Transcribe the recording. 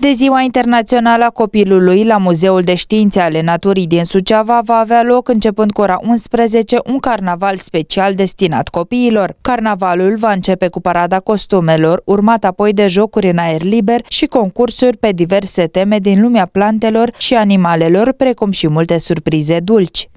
De Ziua Internațională a Copilului la Muzeul de Științe ale Naturii din Suceava va avea loc începând cu ora 11 un carnaval special destinat copiilor. Carnavalul va începe cu parada costumelor, urmat apoi de jocuri în aer liber și concursuri pe diverse teme din lumea plantelor și animalelor, precum și multe surprize dulci.